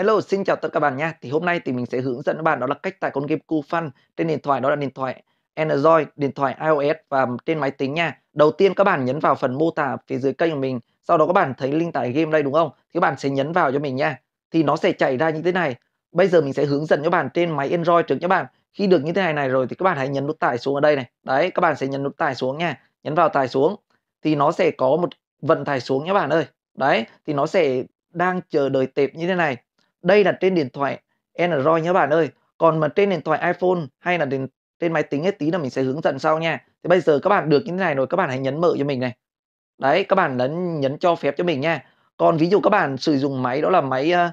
Hello, xin chào tất cả các bạn nha. Thì hôm nay thì mình sẽ hướng dẫn các bạn đó là cách tải con game CoolFun trên điện thoại đó là điện thoại Android, điện thoại iOS và trên máy tính nha. Đầu tiên các bạn nhấn vào phần mô tả phía dưới kênh của mình, sau đó các bạn thấy link tải game đây đúng không? Thì các bạn sẽ nhấn vào cho mình nha. Thì nó sẽ chạy ra như thế này. Bây giờ mình sẽ hướng dẫn các bạn trên máy Android trước các bạn. Khi được như thế này này rồi thì các bạn hãy nhấn nút tải xuống ở đây này. Đấy, các bạn sẽ nhấn nút tải xuống nha. Nhấn vào tải xuống thì nó sẽ có một vận tải xuống các bạn ơi. Đấy, thì nó sẽ đang chờ đợi tệp như thế này đây là trên điện thoại Android nhé bạn ơi còn mà trên điện thoại iPhone hay là trên trên máy tính ấy tí là mình sẽ hướng dẫn sau nha thì bây giờ các bạn được như thế này rồi các bạn hãy nhấn mở cho mình này đấy các bạn nhấn nhấn cho phép cho mình nha còn ví dụ các bạn sử dụng máy đó là máy uh,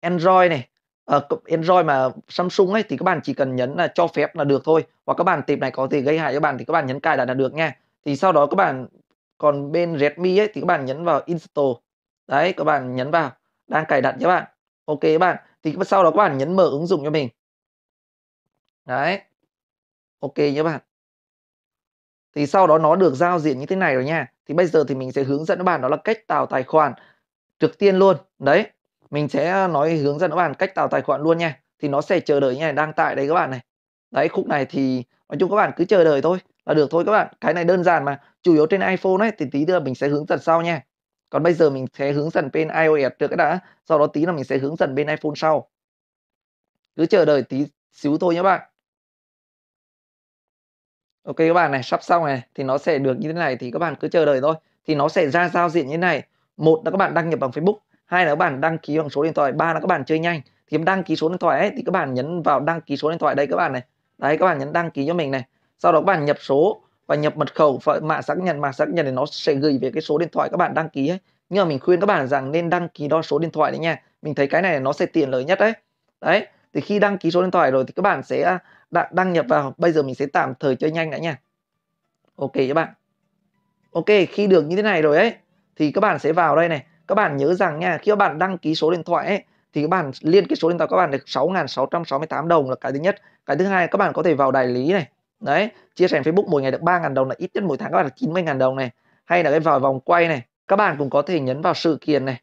Android này uh, Android mà Samsung ấy thì các bạn chỉ cần nhấn là cho phép là được thôi hoặc các bạn tìm này có thể gây hại cho bạn thì các bạn nhấn cài đặt là được nha thì sau đó các bạn còn bên Redmi ấy thì các bạn nhấn vào install đấy các bạn nhấn vào đang cài đặt các bạn ok các bạn thì sau đó các bạn nhấn mở ứng dụng cho mình đấy ok nhé các bạn thì sau đó nó được giao diện như thế này rồi nha thì bây giờ thì mình sẽ hướng dẫn các bạn đó là cách tạo tài khoản trực tiên luôn đấy mình sẽ ờ, nói hướng dẫn các bạn cách tạo tài khoản luôn nha thì nó sẽ chờ đợi như này đang tại đây các bạn này đấy khúc này thì nói chung các bạn cứ chờ đợi thôi là được thôi các bạn cái này đơn giản mà chủ yếu trên iphone ấy thì tí nữa mình sẽ hướng dẫn sau nha còn bây giờ mình sẽ hướng dẫn bên iOS trước đã sau đó tí là mình sẽ hướng dẫn bên iPhone sau cứ chờ đợi tí xíu thôi nhé bạn ok các bạn này sắp xong này thì nó sẽ được như thế này thì các bạn cứ chờ đợi thôi thì nó sẽ ra giao diện như thế này một là các bạn đăng nhập bằng Facebook hai là các bạn đăng ký bằng số điện thoại ba là các bạn chơi nhanh thì đăng ký số điện thoại ấy, thì các bạn nhấn vào đăng ký số điện thoại đây các bạn này đấy các bạn nhấn đăng ký cho mình này sau đó các bạn nhập số và nhập mật khẩu và mã xác nhận mã xác nhận thì nó sẽ gửi về cái số điện thoại các bạn đăng ký ấy nhưng mà mình khuyên các bạn rằng nên đăng ký đo số điện thoại đấy nha mình thấy cái này nó sẽ tiện lợi nhất đấy đấy thì khi đăng ký số điện thoại rồi thì các bạn sẽ à, đăng, nhập vào bây giờ mình sẽ tạm thời chơi nhanh đã nha ok các bạn ok khi được như thế này rồi ấy thì các bạn sẽ vào đây này các bạn nhớ rằng nha khi các bạn đăng ký số điện thoại ấy thì các bạn liên cái số điện thoại các bạn được 6.668 đồng là cái thứ nhất cái thứ hai các bạn có thể vào đại lý này đấy chia sẻ Facebook mỗi ngày được 3 ngàn đồng là ít nhất mỗi tháng các bạn được 90 ngàn đồng này hay là cái vòi vòng quay này các bạn cũng có thể nhấn vào sự kiện này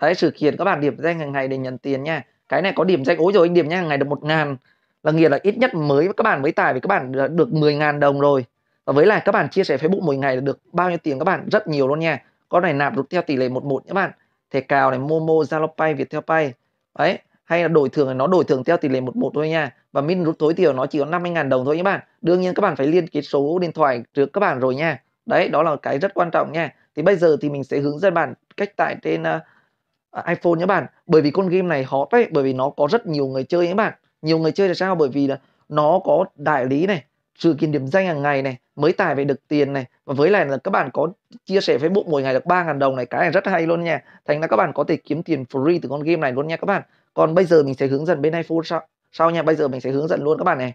đấy sự kiện các bạn điểm danh hàng ngày để nhận tiền nha cái này có điểm danh ối rồi anh điểm nha hàng ngày được một ngàn là nghĩa là ít nhất mới các bạn mới tải vì các bạn được 10 ngàn đồng rồi và với lại các bạn chia sẻ Facebook mỗi ngày là được bao nhiêu tiền các bạn rất nhiều luôn nha con này nạp được theo tỷ lệ một một các bạn thẻ cào này Momo Zalo Pay Viettel Pay đấy hay là đổi thưởng nó đổi thưởng theo tỷ lệ một một thôi nha và min rút tối thiểu nó chỉ có 50.000 đồng thôi nhé bạn đương nhiên các bạn phải liên kết số điện thoại trước các bạn rồi nha đấy đó là cái rất quan trọng nha thì bây giờ thì mình sẽ hướng dẫn bạn cách tải trên uh, iPhone nhé bạn bởi vì con game này hot đấy bởi vì nó có rất nhiều người chơi nhé bạn nhiều người chơi là sao bởi vì là nó có đại lý này sự kiện điểm danh hàng ngày này mới tải về được tiền này và với lại là các bạn có chia sẻ Facebook mỗi ngày được 3.000 đồng này cái này rất hay luôn nha thành ra các bạn có thể kiếm tiền free từ con game này luôn nha các bạn còn bây giờ mình sẽ hướng dẫn bên iphone sau sau nha bây giờ mình sẽ hướng dẫn luôn các bạn này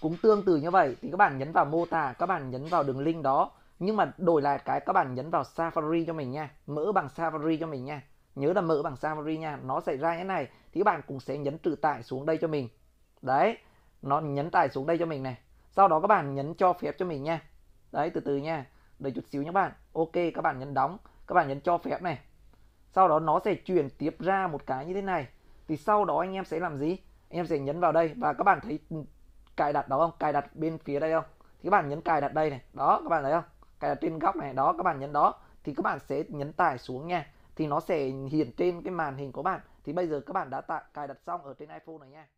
cũng tương tự như vậy thì các bạn nhấn vào mô tả các bạn nhấn vào đường link đó nhưng mà đổi lại cái các bạn nhấn vào Safari cho mình nha mở bằng Safari cho mình nha nhớ là mở bằng Safari nha nó sẽ ra như thế này thì các bạn cũng sẽ nhấn trừ tải xuống đây cho mình đấy nó nhấn tải xuống đây cho mình này sau đó các bạn nhấn cho phép cho mình nha đấy từ từ nha đợi chút xíu nhé bạn ok các bạn nhấn đóng các bạn nhấn cho phép này sau đó nó sẽ chuyển tiếp ra một cái như thế này thì sau đó anh em sẽ làm gì anh em sẽ nhấn vào đây và các bạn thấy cài đặt đó không cài đặt bên phía đây không thì các bạn nhấn cài đặt đây này đó các bạn thấy không cài đặt trên góc này đó các bạn nhấn đó thì các bạn sẽ nhấn tải xuống nha thì nó sẽ hiện trên cái màn hình của bạn thì bây giờ các bạn đã tải cài đặt xong ở trên iPhone này nha